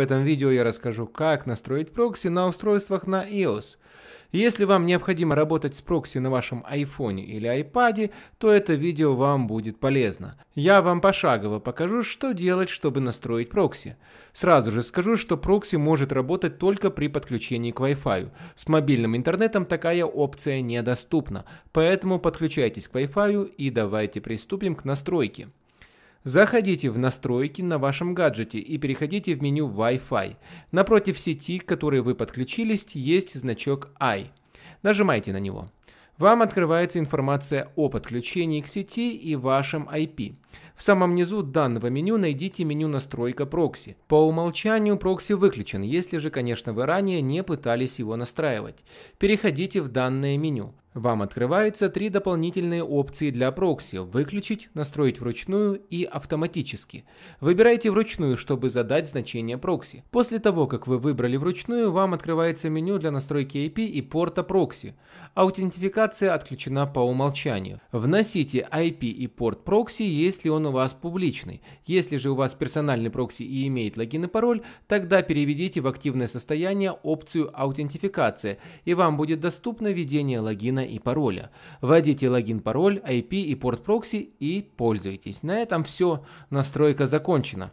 В этом видео я расскажу, как настроить прокси на устройствах на iOS. Если вам необходимо работать с прокси на вашем iPhone или iPad, то это видео вам будет полезно. Я вам пошагово покажу, что делать, чтобы настроить прокси. Сразу же скажу, что прокси может работать только при подключении к Wi-Fi. С мобильным интернетом такая опция недоступна, поэтому подключайтесь к Wi-Fi и давайте приступим к настройке. Заходите в настройки на вашем гаджете и переходите в меню Wi-Fi. Напротив сети, к которой вы подключились, есть значок i. Нажимайте на него. Вам открывается информация о подключении к сети и вашем IP. В самом низу данного меню найдите меню настройка прокси. По умолчанию прокси выключен, если же, конечно, вы ранее не пытались его настраивать. Переходите в данное меню. Вам открываются три дополнительные опции для прокси – выключить, настроить вручную и автоматически. Выбирайте вручную, чтобы задать значение прокси. После того, как вы выбрали вручную, вам открывается меню для настройки IP и порта прокси. Аутентификация отключена по умолчанию. Вносите IP и порт прокси, если он у вас публичный. Если же у вас персональный прокси и имеет логин и пароль, тогда переведите в активное состояние опцию аутентификация, и вам будет доступно введение логина логина и пароля. Вводите логин, пароль, IP и порт прокси и пользуйтесь. На этом все. Настройка закончена.